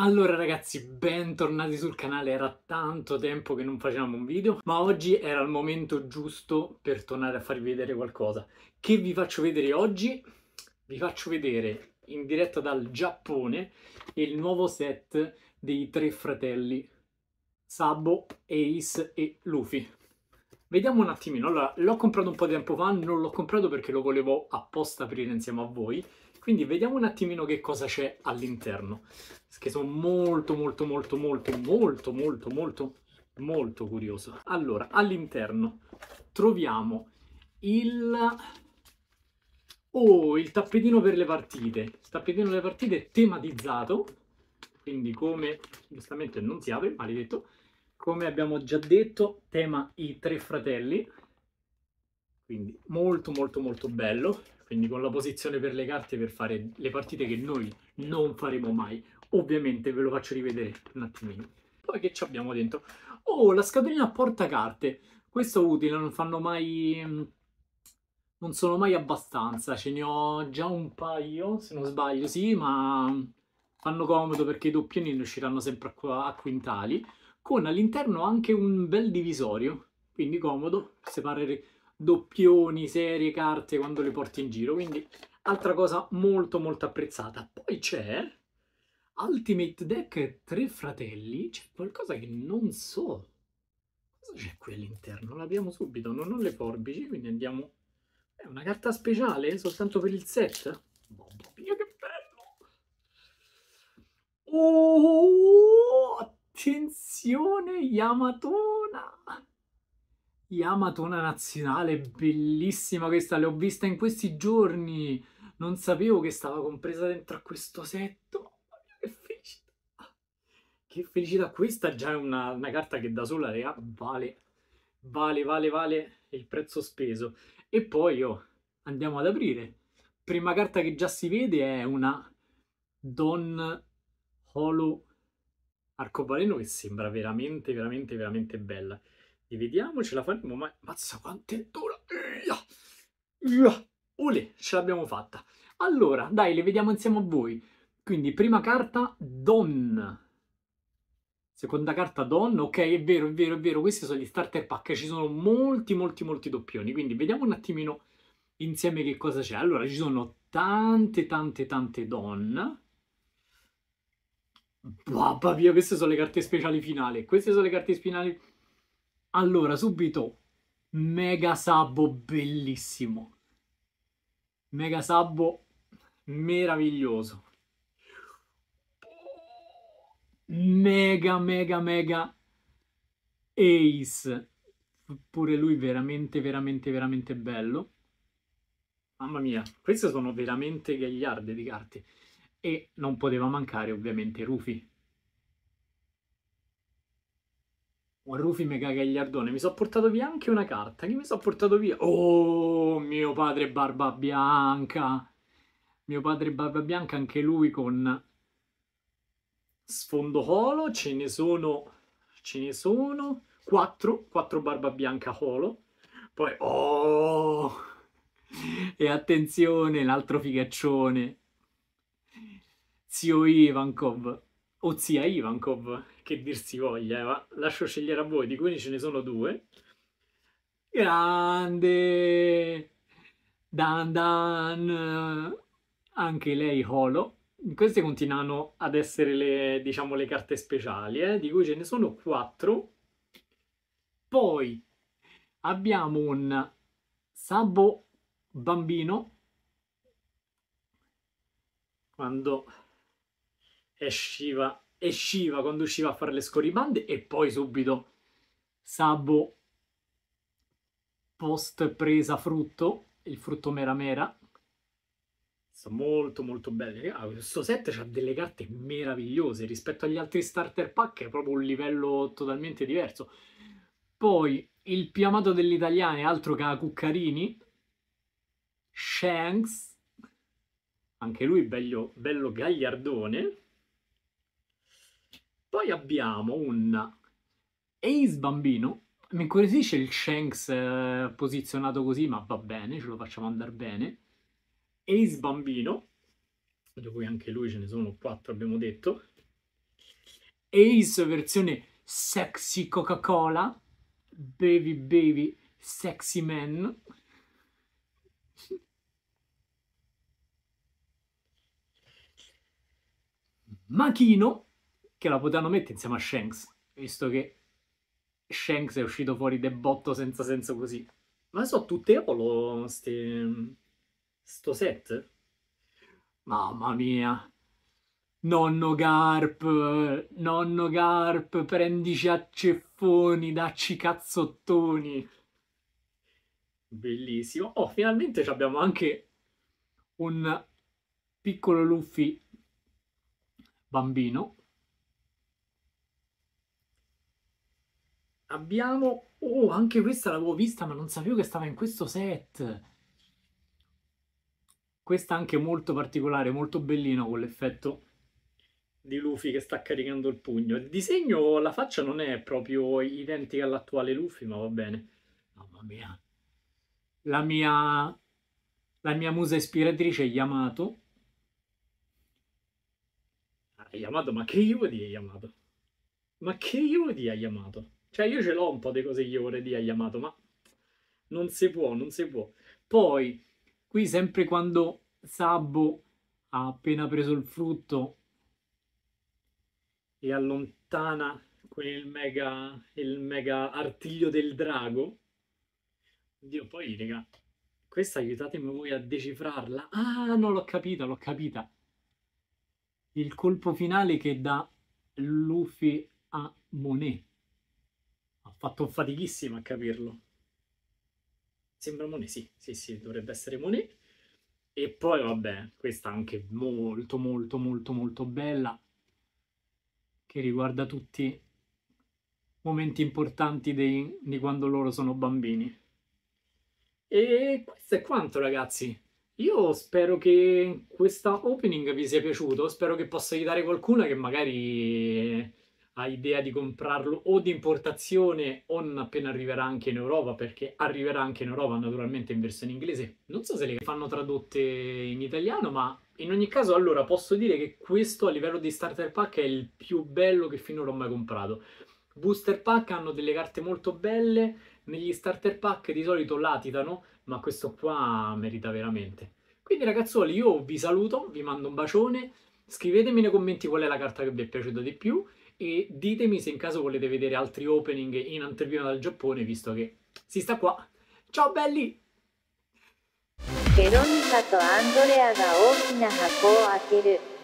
Allora ragazzi, bentornati sul canale, era tanto tempo che non facevamo un video, ma oggi era il momento giusto per tornare a farvi vedere qualcosa. Che vi faccio vedere oggi? Vi faccio vedere in diretta dal Giappone il nuovo set dei tre fratelli Sabo, Ace e Luffy. Vediamo un attimino, allora l'ho comprato un po' di tempo fa, non l'ho comprato perché lo volevo apposta aprire insieme a voi, quindi vediamo un attimino che cosa c'è all'interno, che sono molto molto molto molto molto molto molto molto curioso. Allora, all'interno troviamo il... Oh, il tappetino per le partite. Il tappetino per le partite tematizzato, quindi come giustamente non si apre, maledetto, come abbiamo già detto, tema i tre fratelli, quindi molto molto molto bello quindi con la posizione per le carte per fare le partite che noi non faremo mai. Ovviamente ve lo faccio rivedere un attimino. Poi che ci abbiamo dentro? Oh, la scatolina portacarte. Questo è utile, non fanno mai... Mm, non sono mai abbastanza, ce ne ho già un paio, se non sbaglio, sì, ma fanno comodo perché i doppioni ne usciranno sempre a quintali, con all'interno anche un bel divisorio, quindi comodo, separare doppioni, serie, carte quando le porti in giro. Quindi altra cosa molto molto apprezzata. Poi c'è Ultimate Deck Tre Fratelli. C'è qualcosa che non so. Cosa c'è qui all'interno? L'abbiamo subito, non ho le forbici, quindi andiamo... È una carta speciale soltanto per il set? Mamma mia, che bello! Oh, attenzione, Yamatona! Yamatona Nazionale, bellissima questa, l'ho vista in questi giorni. Non sapevo che stava compresa dentro a questo set. Oh, che felicità! Che felicità! Questa già è una, una carta che da sola le vale, vale, vale, vale il prezzo speso. E poi oh, andiamo ad aprire. Prima carta che già si vede è una Don Holo Arcobaleno che sembra veramente, veramente, veramente bella. Rivediamo, ce la faremo, ma mazza quanto è dura! Ule, ce l'abbiamo fatta. Allora, dai, le vediamo insieme a voi. Quindi, prima carta, Don. Seconda carta, Don. Ok, è vero, è vero, è vero. Questi sono gli starter pack. Ci sono molti, molti, molti doppioni. Quindi, vediamo un attimino insieme che cosa c'è. Allora, ci sono tante, tante, tante Don. Babba mia, queste sono le carte speciali finali. Queste sono le carte finali allora, subito, mega sabbo bellissimo. Mega sabbo meraviglioso. Mega, mega, mega ace. Pure lui veramente, veramente, veramente bello. Mamma mia, queste sono veramente gagliarde di carte. E non poteva mancare ovviamente Rufy. un Rufy mega gagliardone. Mi sono portato via anche una carta. Che mi sono portato via? Oh, mio padre Barba Bianca. Mio padre Barba Bianca, anche lui con sfondo holo. Ce ne sono... Ce ne sono... quattro. Quattro Barba Bianca holo. Poi... Oh! E attenzione, l'altro figaccione. Zio Ivankov o zia Ivankov, che dir si voglia, ma eh, lascio scegliere a voi, di cui ce ne sono due. Grande! Dan Dan! Anche lei Holo. Queste continuano ad essere le, diciamo, le carte speciali, eh, di cui ce ne sono quattro. Poi abbiamo un Sabo Bambino. Quando esciva, esciva quando usciva a fare le scorribande e poi subito Sabo post presa frutto, il frutto mera mera. Sta molto molto belle. Ah, questo set ha delle carte meravigliose rispetto agli altri starter pack, è proprio un livello totalmente diverso. Poi il più amato degli italiani, altro che Cuccarini, Shanks, anche lui bello, bello gagliardone. Poi abbiamo un Ace Bambino. Mi incuriosisce il Shanks eh, posizionato così, ma va bene, ce lo facciamo andare bene. Ace Bambino, di cui anche lui ce ne sono quattro, abbiamo detto. Ace versione sexy Coca-Cola, baby baby sexy man. Machino che la potevano mettere insieme a Shanks, visto che Shanks è uscito fuori de botto senza senso così. Ma so tutte Olo ste... sto set? Mamma mia. Nonno Garp, nonno Garp, prendici a ceffoni, dacci cazzottoni. Bellissimo. Oh, finalmente abbiamo anche un piccolo Luffy bambino abbiamo... Oh, anche questa l'avevo vista, ma non sapevo che stava in questo set. Questa anche molto particolare, molto bellino con l'effetto di Luffy che sta caricando il pugno. Il disegno, la faccia non è proprio identica all'attuale Luffy, ma va bene. Mamma mia. La mia... La mia musa ispiratrice è Yamato. Ah, Yamato, ma che io di Yamato? Ma che io odia Yamato? Cioè io ce l'ho un po' di cose che io vorrei dire a Yamato, ma non si può, non si può. Poi, qui sempre quando Sabbo ha appena preso il frutto e allontana con il mega, il mega artiglio del drago. Oddio, poi, raga, questa aiutatemi voi a decifrarla. Ah, no, l'ho capita, l'ho capita. Il colpo finale che dà Luffy a Monet ha fatto fatichissimo a capirlo. Sembra Monet, sì, sì, sì, dovrebbe essere Monet. E poi, vabbè, questa anche molto, molto, molto, molto bella, che riguarda tutti momenti importanti dei, di quando loro sono bambini. E questo è quanto, ragazzi. Io spero che questa opening vi sia piaciuto, spero che possa aiutare qualcuno che magari ha idea di comprarlo o di importazione o non appena arriverà anche in Europa, perché arriverà anche in Europa naturalmente in versione inglese. Non so se le fanno tradotte in italiano, ma in ogni caso allora posso dire che questo a livello di starter pack è il più bello che finora ho mai comprato. Booster pack hanno delle carte molto belle, negli starter pack di solito latitano, ma questo qua merita veramente. Quindi ragazzuoli io vi saluto, vi mando un bacione, Scrivetemi nei commenti qual è la carta che vi è piaciuta di più e ditemi se in caso volete vedere altri opening in anteprima dal Giappone, visto che si sta qua. Ciao belli! ベロニカとアンドレアが大きな箱を開ける。